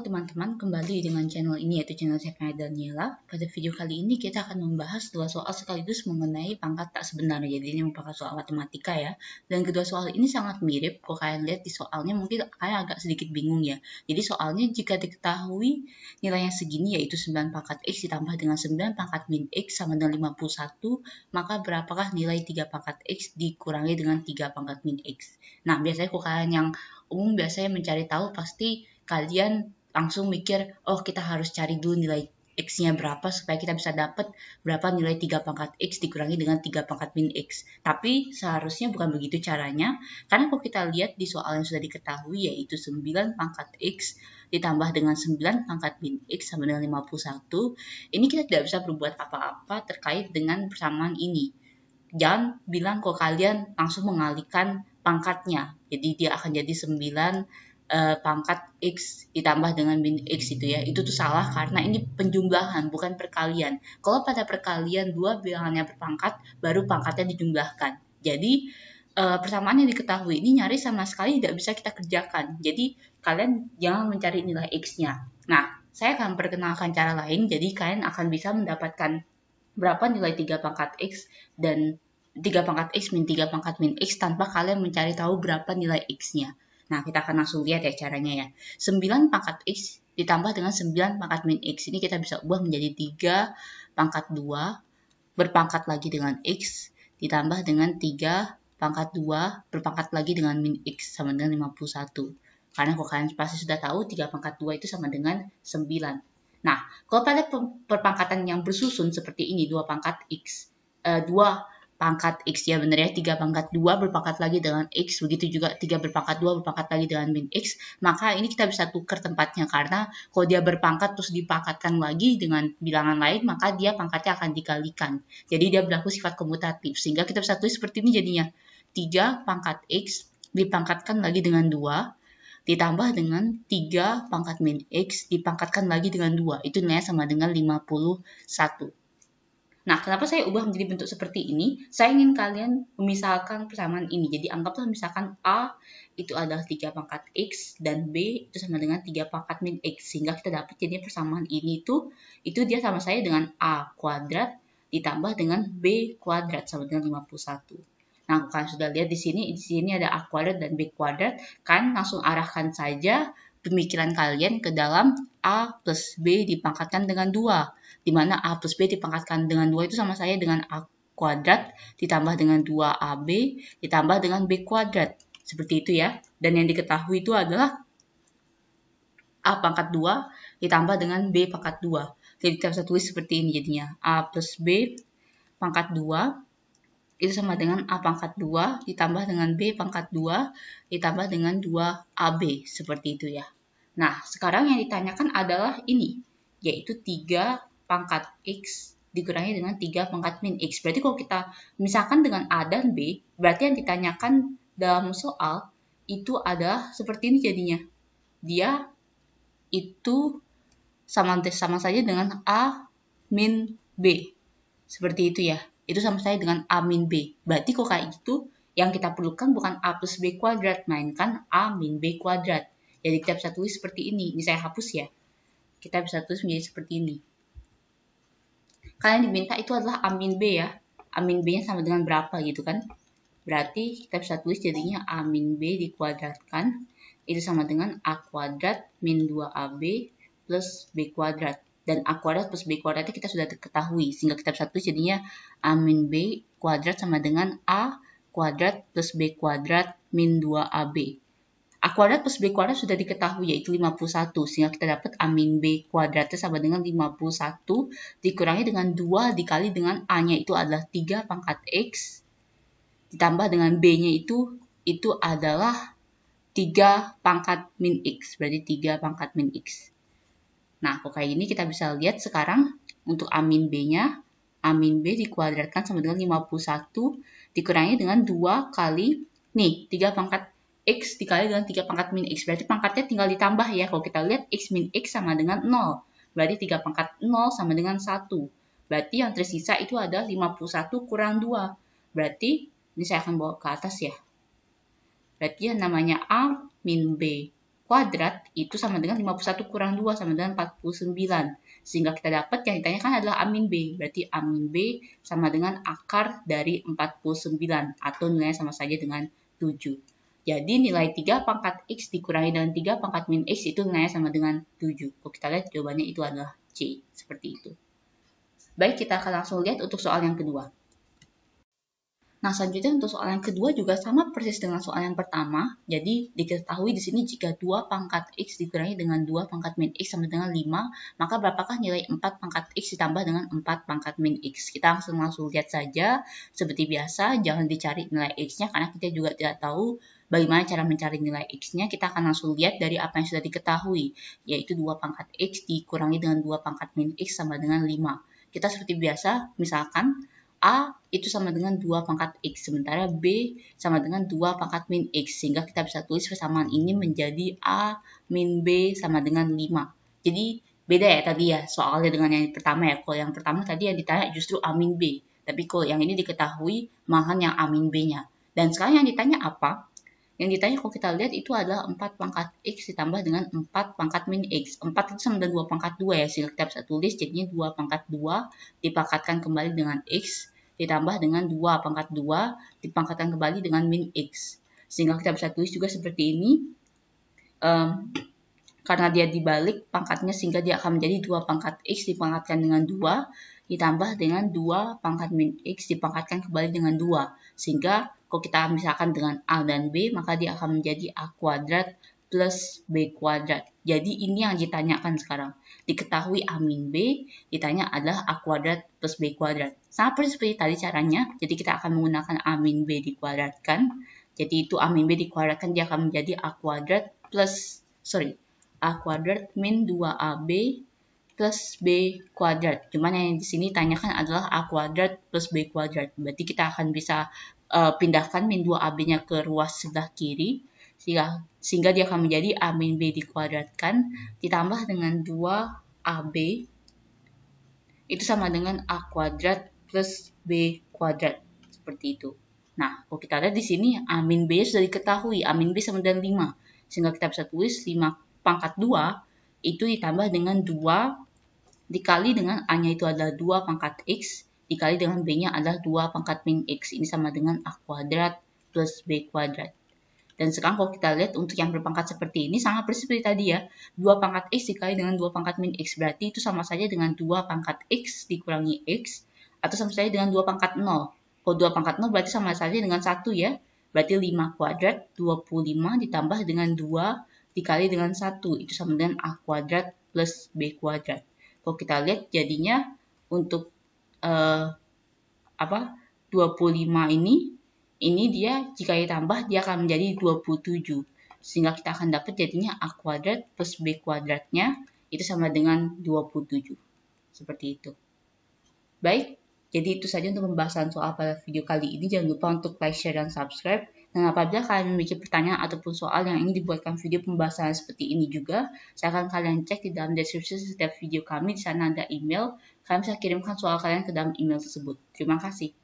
teman-teman, kembali dengan channel ini yaitu channel Kaya Daniela. Pada video kali ini kita akan membahas dua soal sekaligus mengenai pangkat tak sebenarnya. Jadi ini merupakan soal matematika ya. Dan kedua soal ini sangat mirip. Kalau kalian lihat di soalnya mungkin kalian agak sedikit bingung ya. Jadi soalnya jika diketahui nilainya segini yaitu 9 pangkat X ditambah dengan 9 pangkat min X sama dengan 51, maka berapakah nilai 3 pangkat X dikurangi dengan 3 pangkat min X. Nah, biasanya kalau kalian yang umum biasanya mencari tahu pasti kalian langsung mikir, oh kita harus cari dulu nilai X-nya berapa supaya kita bisa dapat berapa nilai 3 pangkat X dikurangi dengan 3 pangkat min X. Tapi seharusnya bukan begitu caranya, karena kalau kita lihat di soal yang sudah diketahui yaitu 9 pangkat X ditambah dengan 9 pangkat min X sama dengan 51, ini kita tidak bisa berbuat apa-apa terkait dengan persamaan ini. Jangan bilang kalau kalian langsung mengalihkan pangkatnya, jadi dia akan jadi 9 uh, pangkat X ditambah dengan min X itu ya. Itu tuh salah karena ini penjumlahan bukan perkalian. Kalau pada perkalian dua bilangannya berpangkat baru pangkatnya dijumlahkan. Jadi uh, persamaan yang diketahui ini nyaris sama sekali tidak bisa kita kerjakan. Jadi kalian jangan mencari nilai X-nya. Nah, saya akan perkenalkan cara lain jadi kalian akan bisa mendapatkan berapa nilai 3 pangkat X dan 3 pangkat X min 3 pangkat min X tanpa kalian mencari tahu berapa nilai X-nya. Nah, kita akan langsung lihat ya caranya ya. 9 pangkat X ditambah dengan 9 pangkat min X. Ini kita bisa ubah menjadi 3 pangkat 2 berpangkat lagi dengan X ditambah dengan 3 pangkat 2 berpangkat lagi dengan min X sama dengan 51. Karena kalau kalian pasti sudah tahu 3 pangkat 2 itu sama dengan 9. Nah, kalau pada perpangkatan yang bersusun seperti ini, 2 pangkat X, eh, 2 pangkat X ya bener ya 3 pangkat 2 berpangkat lagi dengan X begitu juga 3 berpangkat 2 berpangkat lagi dengan min X maka ini kita bisa tukar tempatnya karena kalau dia berpangkat terus dipangkatkan lagi dengan bilangan lain maka dia pangkatnya akan dikalikan jadi dia berlaku sifat komutatif sehingga kita bisa tulis seperti ini jadinya 3 pangkat X dipangkatkan lagi dengan 2 ditambah dengan 3 pangkat min X dipangkatkan lagi dengan 2 itu nilainya sama dengan 51 Nah, kenapa saya ubah menjadi bentuk seperti ini? Saya ingin kalian memisalkan persamaan ini. Jadi, anggaplah misalkan A itu adalah 3 pangkat X dan B itu sama dengan 3 pangkat min X. Sehingga kita dapat jadi persamaan ini itu, itu dia sama saya dengan A kuadrat ditambah dengan B kuadrat sama dengan 51. Nah, kalian sudah lihat di sini, di sini ada A kuadrat dan B kuadrat, kan langsung arahkan saja pemikiran kalian ke dalam A plus B dipangkatkan dengan 2, di mana A plus B dipangkatkan dengan 2 itu sama saya dengan A kuadrat ditambah dengan 2AB ditambah dengan B kuadrat. Seperti itu ya. Dan yang diketahui itu adalah A pangkat 2 ditambah dengan B pangkat 2. Jadi kita bisa tulis seperti ini jadinya. A plus B pangkat 2 itu sama dengan A pangkat 2 ditambah dengan B pangkat 2 ditambah dengan 2AB seperti itu ya. Nah, sekarang yang ditanyakan adalah ini, yaitu 3 pangkat X dikurangi dengan 3 pangkat min X. Berarti kalau kita misalkan dengan A dan B, berarti yang ditanyakan dalam soal itu adalah seperti ini jadinya. Dia itu sama sama saja dengan A min B. Seperti itu ya. Itu sama saja dengan A min B. Berarti kok kayak gitu, yang kita perlukan bukan A plus B kuadrat, mainkan A min B kuadrat. Jadi kita bisa tulis seperti ini. Ini saya hapus ya. Kita bisa tulis menjadi seperti ini. Kalian diminta itu adalah A min B ya. A min B-nya sama dengan berapa gitu kan. Berarti kita bisa tulis jadinya A min B dikuadratkan. Itu sama dengan A kuadrat min 2AB plus B kuadrat dan A kuadrat plus B kuadratnya kita sudah ketahui. Sehingga kita bisa tulis jadinya A min B kuadrat sama dengan A kuadrat plus B kuadrat min 2AB. A kuadrat plus B kuadrat sudah diketahui yaitu 51 sehingga kita dapat A min B kuadratnya sama dengan 51 dikurangi dengan 2 dikali dengan A-nya itu adalah 3 pangkat X ditambah dengan B-nya itu itu adalah 3 pangkat min X berarti 3 pangkat min X. Nah, kok kayak gini kita bisa lihat sekarang untuk amin B-nya, amin B dikuadratkan sama dengan 51 dikurangi dengan 2 kali, nih, 3 pangkat X dikali dengan 3 pangkat min X. Berarti pangkatnya tinggal ditambah ya. Kalau kita lihat X min X sama dengan 0. Berarti 3 pangkat 0 sama dengan 1. Berarti yang tersisa itu ada 51 kurang 2. Berarti ini saya akan bawa ke atas ya. Berarti yang namanya A min B kuadrat itu sama dengan 51 kurang 2 sama dengan 49. Sehingga kita dapat yang ditanyakan adalah amin B. Berarti amin B sama dengan akar dari 49 atau nilainya sama saja dengan 7. Jadi nilai 3 pangkat X dikurangi dengan 3 pangkat min X itu nilainya sama dengan 7. Kalau kita lihat jawabannya itu adalah C. Seperti itu. Baik, kita akan langsung lihat untuk soal yang kedua. Nah, selanjutnya untuk soal yang kedua juga sama persis dengan soal yang pertama. Jadi, diketahui di sini jika 2 pangkat X dikurangi dengan 2 pangkat min X sama dengan 5, maka berapakah nilai 4 pangkat X ditambah dengan 4 pangkat min X? Kita langsung langsung lihat saja. Seperti biasa, jangan dicari nilai X-nya karena kita juga tidak tahu bagaimana cara mencari nilai X-nya. Kita akan langsung lihat dari apa yang sudah diketahui, yaitu 2 pangkat X dikurangi dengan 2 pangkat min X sama dengan 5. Kita seperti biasa, misalkan A itu sama dengan 2 pangkat X, sementara B sama dengan 2 pangkat min X. Sehingga kita bisa tulis persamaan ini menjadi A min B sama dengan 5. Jadi beda ya tadi ya soalnya dengan yang pertama ya. Kalau yang pertama tadi yang ditanya justru A min B. Tapi kalau yang ini diketahui mahan yang A min B-nya. Dan sekarang yang ditanya apa? Yang ditanya kalau kita lihat itu adalah 4 pangkat X ditambah dengan 4 pangkat min X. 4 itu sama dengan 2 pangkat 2 ya. Sehingga kita bisa tulis jadinya 2 pangkat 2 dipangkatkan kembali dengan X ditambah dengan 2 pangkat 2 dipangkatkan kembali dengan min X. Sehingga kita bisa tulis juga seperti ini. Um, karena dia dibalik pangkatnya sehingga dia akan menjadi 2 pangkat X dipangkatkan dengan 2 ditambah dengan 2 pangkat min X dipangkatkan kembali dengan 2. Sehingga kalau kita misalkan dengan A dan B, maka dia akan menjadi A kuadrat plus B kuadrat. Jadi ini yang ditanyakan sekarang. Diketahui A min B, ditanya adalah A kuadrat plus B kuadrat. Sama seperti tadi caranya, jadi kita akan menggunakan A min B dikuadratkan. Jadi itu A min B dikuadratkan, dia akan menjadi A kuadrat plus, sorry, A kuadrat min 2AB plus B kuadrat. Cuman yang di sini tanyakan adalah A kuadrat plus B kuadrat. Berarti kita akan bisa uh, pindahkan min 2AB-nya ke ruas sebelah kiri. Sehingga, sehingga dia akan menjadi A min B dikuadratkan. Ditambah dengan 2AB. Itu sama dengan A kuadrat plus B kuadrat. Seperti itu. Nah, kalau kita lihat di sini, A min B sudah diketahui. A min B sama dengan 5. Sehingga kita bisa tulis 5 pangkat 2 itu ditambah dengan 2 dikali dengan A-nya itu adalah 2 pangkat X, dikali dengan B-nya adalah 2 pangkat min X. Ini sama dengan A kuadrat plus B kuadrat. Dan sekarang kalau kita lihat untuk yang berpangkat seperti ini sama persis seperti tadi ya. 2 pangkat X dikali dengan 2 pangkat min X. Berarti itu sama saja dengan 2 pangkat X dikurangi X. Atau sama saja dengan 2 pangkat 0. Kalau 2 pangkat 0 berarti sama saja dengan 1 ya. Berarti 5 kuadrat 25 ditambah dengan 2 dikali dengan 1. Itu sama dengan A kuadrat plus B kuadrat. Kalau kita lihat jadinya untuk uh, apa 25 ini ini dia jika ditambah dia akan menjadi 27 sehingga kita akan dapat jadinya A kuadrat plus B kuadratnya itu sama dengan 27 seperti itu baik jadi itu saja untuk pembahasan soal pada video kali ini jangan lupa untuk like, share, dan subscribe dan apabila kalian memiliki pertanyaan ataupun soal yang ingin dibuatkan video pembahasan seperti ini juga, saya akan kalian cek di dalam deskripsi setiap video kami, di sana ada email. Kalian bisa kirimkan soal kalian ke dalam email tersebut. Terima kasih.